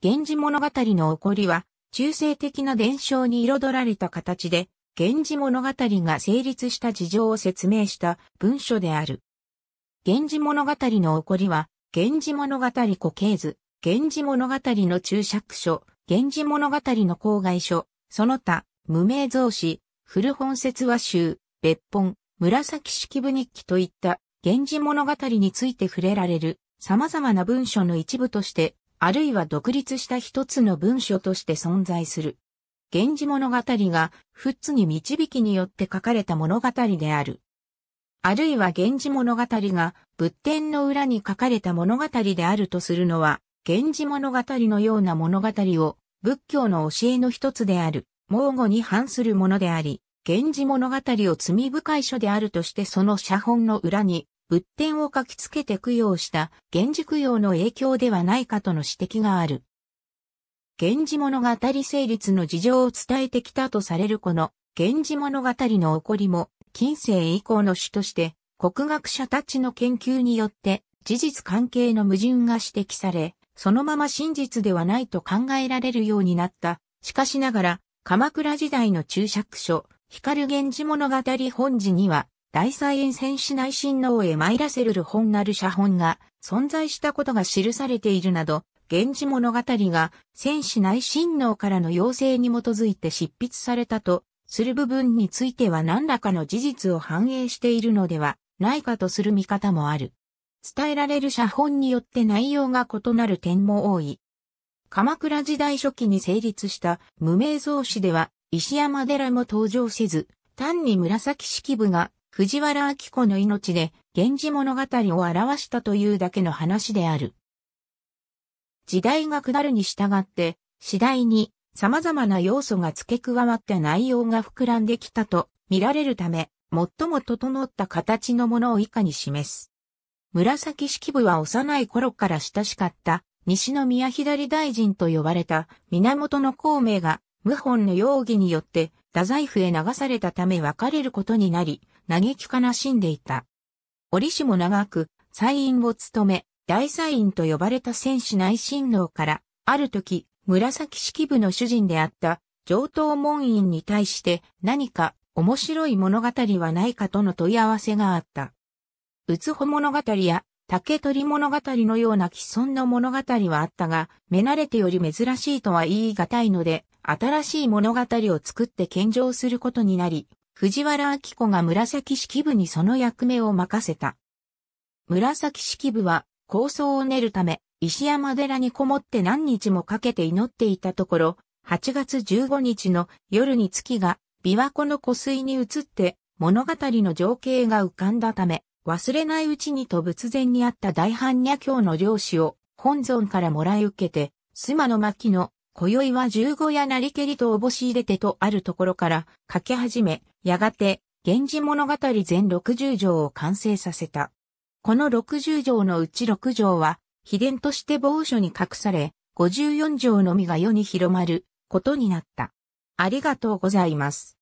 源氏物語の起こりは、中世的な伝承に彩られた形で、源氏物語が成立した事情を説明した文書である。源氏物語の起こりは、源氏物語古系図、源氏物語の注釈書、源氏物語の郊外書、その他、無名造詞、古本説話集、別本、紫式部日記といった、源氏物語について触れられる、様々な文書の一部としてあるいは独立した一つの文書として存在する。源氏物語が、フッに導きによって書かれた物語である。あるいは源氏物語が、仏典の裏に書かれた物語であるとするのは、源氏物語のような物語を、仏教の教えの一つである、盲語に反するものであり、源氏物語を罪深い書であるとしてその写本の裏に、仏典を書きつけて供養した源氏供養の影響ではないかとの指摘がある。源氏物語成立の事情を伝えてきたとされるこの源氏物語の起こりも近世以降の主として国学者たちの研究によって事実関係の矛盾が指摘され、そのまま真実ではないと考えられるようになった。しかしながら、鎌倉時代の注釈書、光源氏物語本寺には、大祭園戦士内親王へ参らせるる本なる写本が存在したことが記されているなど、源氏物語が戦士内親王からの要請に基づいて執筆されたとする部分については何らかの事実を反映しているのではないかとする見方もある。伝えられる写本によって内容が異なる点も多い。鎌倉時代初期に成立した無名蔵史では石山寺も登場せず、単に紫式部が藤原明子の命で、源氏物語を表したというだけの話である。時代が下るに従って、次第に様々な要素が付け加わって内容が膨らんできたと見られるため、最も整った形のものを以下に示す。紫式部は幼い頃から親しかった西宮左大臣と呼ばれた源の孔明が謀反の容疑によって太宰府へ流されたため別れることになり、嘆き悲しんでいた。折しも長く、祭院を務め、大祭院と呼ばれた戦士内親王から、ある時、紫式部の主人であった上等門院に対して何か面白い物語はないかとの問い合わせがあった。うつほ物語や竹取物語のような既存の物語はあったが、目慣れてより珍しいとは言い難いので、新しい物語を作って献上することになり、藤原明子が紫式部にその役目を任せた。紫式部は構想を練るため、石山寺にこもって何日もかけて祈っていたところ、8月15日の夜に月が琵琶湖の湖水に移って物語の情景が浮かんだため、忘れないうちにと仏前にあった大般若経の漁師を本尊からもらい受けて、須磨の巻の今宵は十五夜なりけりとおぼし入れてとあるところから書き始め、やがて、源氏物語全六十条を完成させた。この六十条のうち六条は、秘伝として某所に隠され、五十四条のみが世に広まることになった。ありがとうございます。